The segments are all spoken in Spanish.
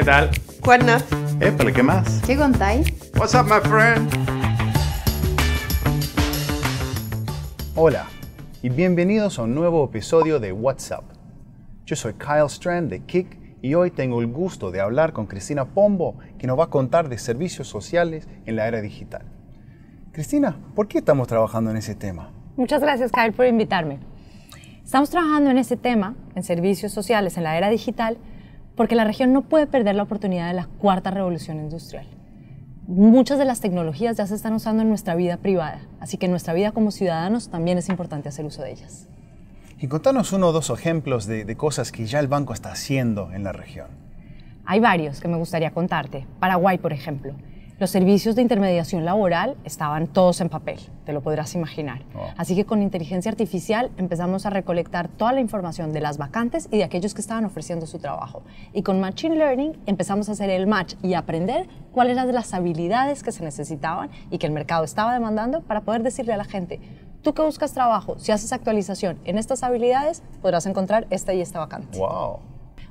¿Qué tal? ¿qué más? ¿Qué contáis? What's up, my friend? Hola y bienvenidos a un nuevo episodio de What's Up. Yo soy Kyle Strand de Kick y hoy tengo el gusto de hablar con Cristina Pombo, que nos va a contar de servicios sociales en la era digital. Cristina, ¿por qué estamos trabajando en ese tema? Muchas gracias, Kyle, por invitarme. Estamos trabajando en ese tema, en servicios sociales en la era digital, porque la región no puede perder la oportunidad de la cuarta revolución industrial. Muchas de las tecnologías ya se están usando en nuestra vida privada, así que en nuestra vida como ciudadanos también es importante hacer uso de ellas. Y contanos uno o dos ejemplos de, de cosas que ya el banco está haciendo en la región. Hay varios que me gustaría contarte. Paraguay, por ejemplo. Los servicios de intermediación laboral estaban todos en papel, te lo podrás imaginar. Oh. Así que con inteligencia artificial empezamos a recolectar toda la información de las vacantes y de aquellos que estaban ofreciendo su trabajo. Y con Machine Learning empezamos a hacer el match y aprender cuáles eran las habilidades que se necesitaban y que el mercado estaba demandando para poder decirle a la gente, tú que buscas trabajo, si haces actualización en estas habilidades, podrás encontrar esta y esta vacante. Wow.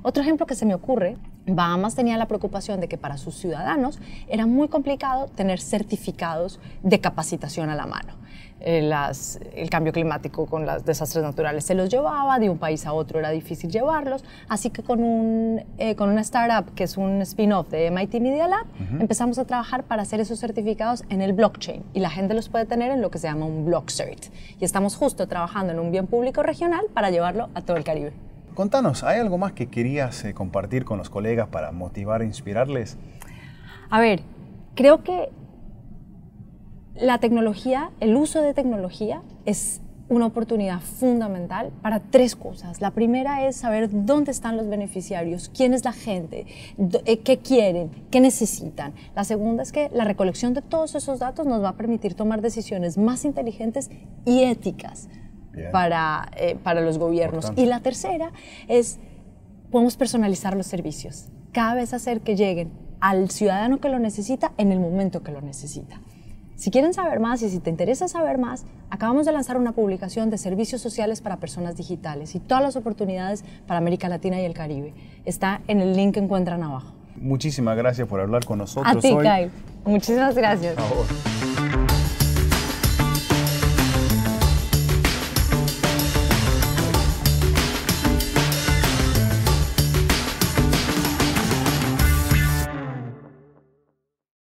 Otro ejemplo que se me ocurre Bahamas tenía la preocupación de que para sus ciudadanos era muy complicado tener certificados de capacitación a la mano. Eh, el cambio climático con los desastres naturales se los llevaba, de un país a otro era difícil llevarlos, así que con, eh, con una startup que es un spin-off de MIT Media Lab, empezamos a trabajar para hacer esos certificados en el blockchain y la gente los puede tener en lo que se llama un block Y estamos justo trabajando en un bien público regional para llevarlo a todo el Caribe. Contanos, ¿hay algo más que querías eh, compartir con los colegas para motivar e inspirarles? A ver, creo que la tecnología, el uso de tecnología es una oportunidad fundamental para tres cosas. La primera es saber dónde están los beneficiarios, quién es la gente, eh, qué quieren, qué necesitan. La segunda es que la recolección de todos esos datos nos va a permitir tomar decisiones más inteligentes y éticas para, eh, para los gobiernos. Y la tercera es, podemos personalizar los servicios, cada vez hacer que lleguen al ciudadano que lo necesita en el momento que lo necesita. Si quieren saber más y si te interesa saber más, acabamos de lanzar una publicación de servicios sociales para personas digitales y todas las oportunidades para América Latina y el Caribe. Está en el link que encuentran abajo. Muchísimas gracias por hablar con nosotros. A ti, Kai. Muchísimas gracias.